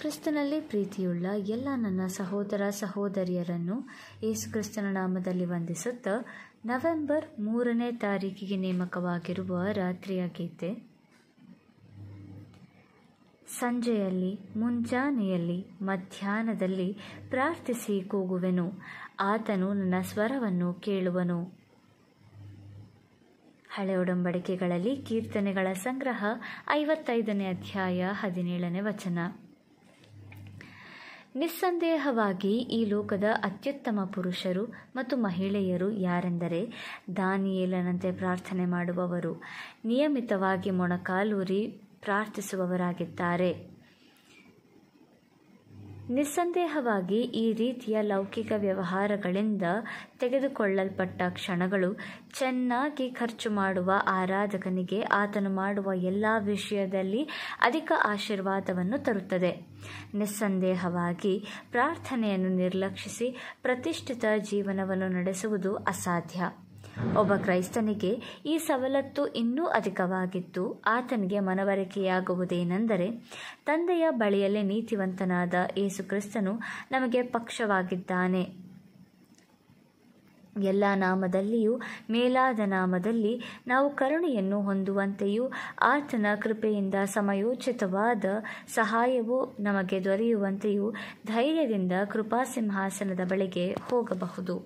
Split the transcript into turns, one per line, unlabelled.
ಕ್ರಿಸ್ತನಲ್ಲಿ ಪ್ರೀತಿಯುಳ್ಳ ಎಲ್ಲ ನನ್ನ ಸಹೋದರ ಸಹೋದರಿಯರನ್ನು ಯೇಸು ಕ್ರಿಸ್ತನ ನಾಮದಲ್ಲಿ ವಂದಿಸುತ್ತಾ ನವೆಂಬರ್ ಮೂರನೇ ತಾರೀಕಿಗೆ ನೇಮಕವಾಗಿರುವ ರಾತ್ರಿಯ ಗೀತೆ ಸಂಜೆಯಲ್ಲಿ ಮುಂಜಾನೆಯಲ್ಲಿ ಮಧ್ಯಾಹ್ನದಲ್ಲಿ ಪ್ರಾರ್ಥಿಸಿ ಕೂಗುವೆನು ಆತನು ನನ್ನ ಸ್ವರವನ್ನು ಕೇಳುವನು ಹಳೆ ಒಡಂಬಡಿಕೆಗಳಲ್ಲಿ ಕೀರ್ತನೆಗಳ ಸಂಗ್ರಹ ಐವತ್ತೈದನೇ ಅಧ್ಯಾಯ ಹದಿನೇಳನೇ ವಚನ ನಿಸ್ಸಂದೇಹವಾಗಿ ಈ ಲೋಕದ ಅತ್ಯುತ್ತಮ ಪುರುಷರು ಮತ್ತು ಮಹಿಳೆಯರು ಯಾರೆಂದರೆ ದಾನಿಯೇಲನಂತೆ ಪ್ರಾರ್ಥನೆ ಮಾಡುವವರು ನಿಯಮಿತವಾಗಿ ಮೊಣಕಾಲೂರಿ ಪ್ರಾರ್ಥಿಸುವವರಾಗಿದ್ದಾರೆ ನಿಸ್ಸಂದೇಹವಾಗಿ ಈ ರೀತಿಯ ಲೌಕಿಕ ವ್ಯವಹಾರಗಳಿಂದ ತೆಗೆದುಕೊಳ್ಳಲ್ಪಟ್ಟ ಕ್ಷಣಗಳು ಚೆನ್ನಾಗಿ ಖರ್ಚು ಮಾಡುವ ಆರಾಧಕನಿಗೆ ಆತನು ಮಾಡುವ ಎಲ್ಲ ವಿಷಯದಲ್ಲಿ ಅಧಿಕ ಆಶೀರ್ವಾದವನ್ನು ತರುತ್ತದೆ ನಿಸ್ಸಂದೇಹವಾಗಿ ಪ್ರಾರ್ಥನೆಯನ್ನು ನಿರ್ಲಕ್ಷಿಸಿ ಪ್ರತಿಷ್ಠಿತ ಜೀವನವನ್ನು ನಡೆಸುವುದು ಅಸಾಧ್ಯ ಒಬ್ಬ ಕ್ರೈಸ್ತನಿಗೆ ಈ ಸವಲತ್ತು ಇನ್ನೂ ಅಧಿಕವಾಗಿತ್ತು ಆತನಿಗೆ ಮನವರಿಕೆಯಾಗುವುದೇನೆಂದರೆ ತಂದೆಯ ಬಳಿಯಲ್ಲಿ ನೀತಿವಂತನಾದ ಕ್ರಿಸ್ತನು ನಮಗೆ ಪಕ್ಷವಾಗಿದ್ದಾನೆ ಎಲ್ಲ ನಾಮದಲ್ಲಿಯೂ ಮೇಲಾದ ನಾಮದಲ್ಲಿ ನಾವು ಕರುಣೆಯನ್ನು ಹೊಂದುವಂತೆಯೂ ಆತನ ಕೃಪೆಯಿಂದ ಸಮಯೋಚಿತವಾದ ಸಹಾಯವು ನಮಗೆ ದೊರೆಯುವಂತೆಯೂ ಧೈರ್ಯದಿಂದ ಕೃಪಾಸಿಂಹಾಸನದ ಬಳಿಗೆ ಹೋಗಬಹುದು